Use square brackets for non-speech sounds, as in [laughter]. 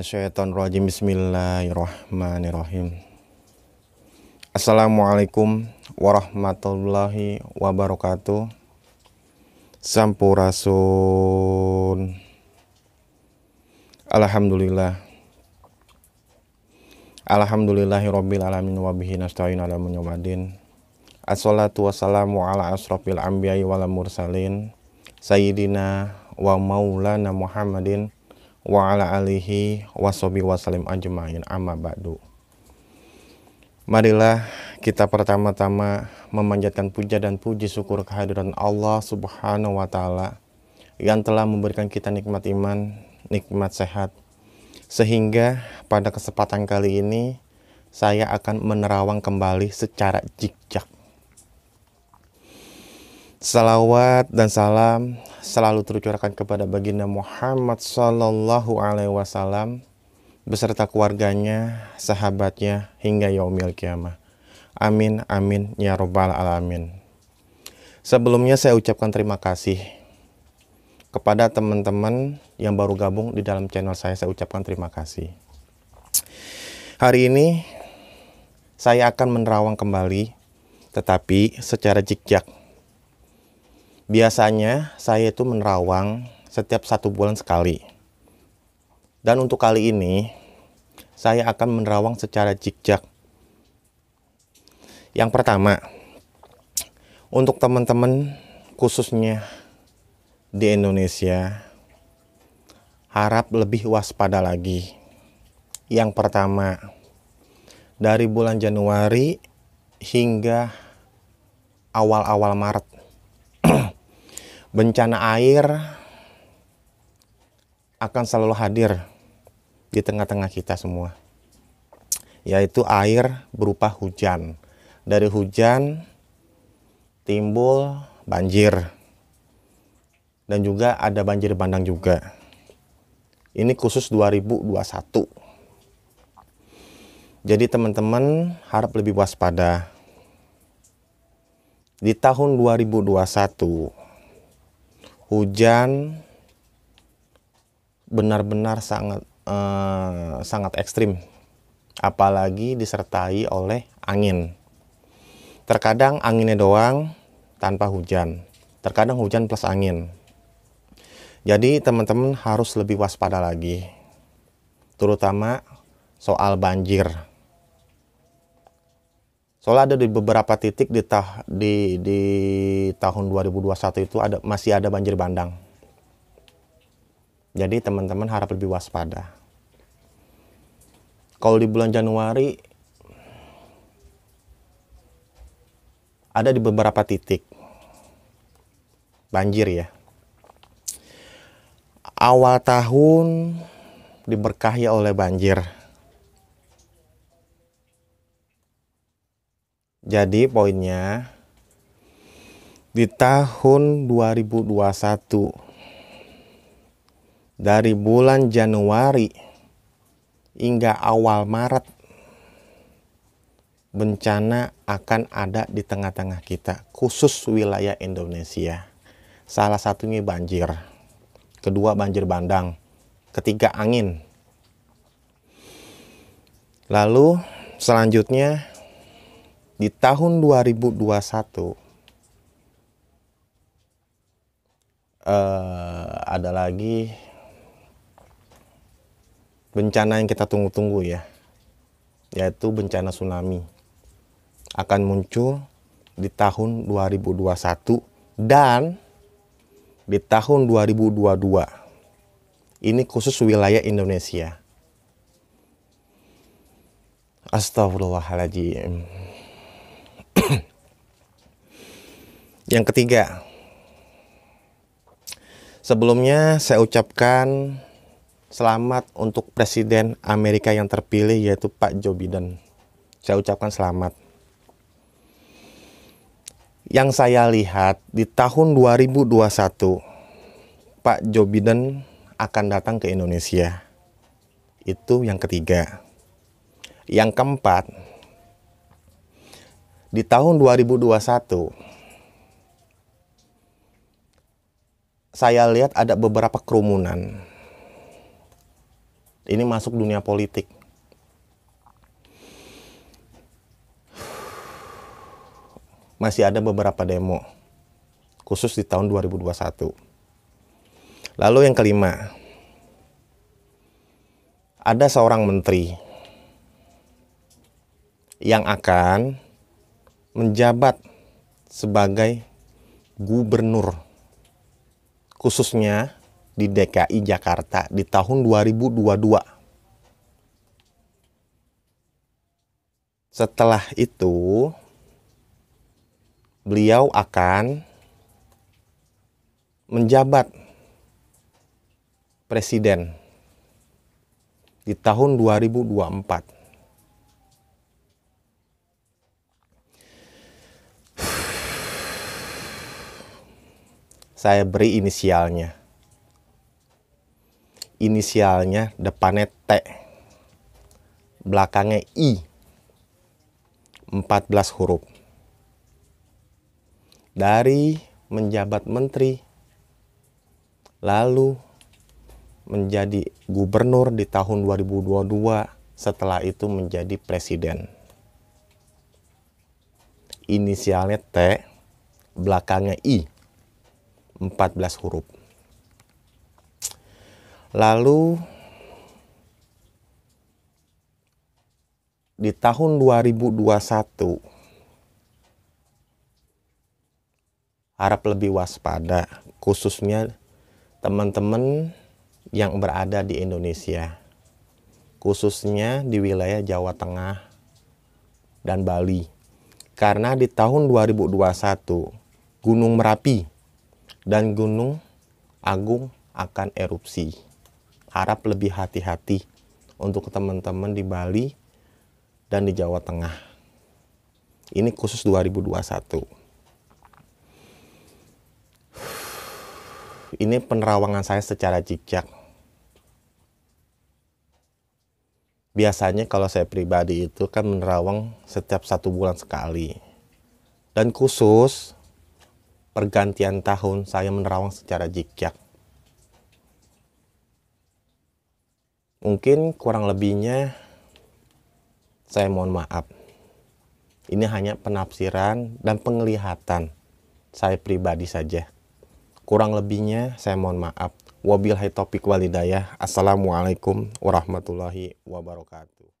Minasyaitonirrajim Bismillahirrahmanirrahim Assalamualaikum warahmatullahi wabarakatuh Sampurasun Alhamdulillah Alhamdulillahirabbil alamin wa bihi nasta'in ala munyamadin Assalatu wassalamu ala asrofil anbiya'i wal mursalin Sayyidina wa maulana Muhammadin wa ala alihi wasobi wasalim ajmain amma ba'du Marilah kita pertama-tama memanjatkan puja dan puji syukur kehadiran Allah subhanahu wa ta'ala yang telah memberikan kita nikmat iman, nikmat sehat sehingga pada kesempatan kali ini saya akan menerawang kembali secara jikjak Salawat dan salam selalu tercurahkan kepada baginda Muhammad Sallallahu Alaihi Wasallam beserta keluarganya, sahabatnya hingga yaumil kiamah. Amin, amin, ya robbal alamin. Sebelumnya saya ucapkan terima kasih kepada teman-teman yang baru gabung di dalam channel saya. Saya ucapkan terima kasih. Hari ini saya akan menerawang kembali, tetapi secara jejak. Biasanya saya itu menerawang setiap satu bulan sekali. Dan untuk kali ini, saya akan menerawang secara jikjak. Yang pertama, untuk teman-teman khususnya di Indonesia, harap lebih waspada lagi. Yang pertama, dari bulan Januari hingga awal-awal Maret [clears throat] bencana air akan selalu hadir di tengah-tengah kita semua yaitu air berupa hujan dari hujan timbul banjir dan juga ada banjir bandang juga ini khusus 2021 jadi teman-teman harap lebih waspada di tahun 2021 hujan benar-benar sangat eh, sangat ekstrim, apalagi disertai oleh angin. Terkadang anginnya doang tanpa hujan, terkadang hujan plus angin. Jadi teman-teman harus lebih waspada lagi, terutama soal banjir. Soalnya ada di beberapa titik di, tah, di, di tahun 2021 itu ada masih ada banjir bandang. Jadi teman-teman harap lebih waspada. Kalau di bulan Januari ada di beberapa titik banjir ya. Awal tahun diberkahi oleh banjir Jadi poinnya di tahun 2021 dari bulan Januari hingga awal Maret bencana akan ada di tengah-tengah kita khusus wilayah Indonesia. Salah satunya banjir, kedua banjir bandang, ketiga angin. Lalu selanjutnya di tahun 2021 uh, eh, ada lagi bencana yang kita tunggu-tunggu ya yaitu bencana tsunami akan muncul di tahun 2021 dan di tahun 2022 ini khusus wilayah Indonesia Astagfirullahaladzim Yang ketiga, sebelumnya saya ucapkan selamat untuk Presiden Amerika yang terpilih yaitu Pak Joe Biden. Saya ucapkan selamat. Yang saya lihat di tahun 2021 Pak Joe Biden akan datang ke Indonesia. Itu yang ketiga. Yang keempat, di tahun 2021 saya lihat ada beberapa kerumunan. Ini masuk dunia politik. Masih ada beberapa demo khusus di tahun 2021. Lalu yang kelima, ada seorang menteri yang akan menjabat sebagai gubernur khususnya di DKI Jakarta di tahun 2022. Setelah itu, beliau akan menjabat presiden di tahun 2024. saya beri inisialnya. Inisialnya depannya T. Belakangnya I. 14 huruf. Dari menjabat menteri lalu menjadi gubernur di tahun 2022 setelah itu menjadi presiden. Inisialnya T, belakangnya I. 14 huruf. Lalu di tahun 2021 harap lebih waspada khususnya teman-teman yang berada di Indonesia khususnya di wilayah Jawa Tengah dan Bali karena di tahun 2021 Gunung Merapi dan Gunung Agung akan erupsi. Harap lebih hati-hati untuk teman-teman di Bali dan di Jawa Tengah. Ini khusus 2021. Ini penerawangan saya secara jejak. biasanya kalau saya pribadi itu kan menerawang setiap satu bulan sekali. Dan khusus pergantian tahun saya menerawang secara jikjak. Mungkin kurang lebihnya saya mohon maaf. Ini hanya penafsiran dan penglihatan saya pribadi saja. Kurang lebihnya saya mohon maaf. Wabillahi topik walidayah. Assalamualaikum warahmatullahi wabarakatuh.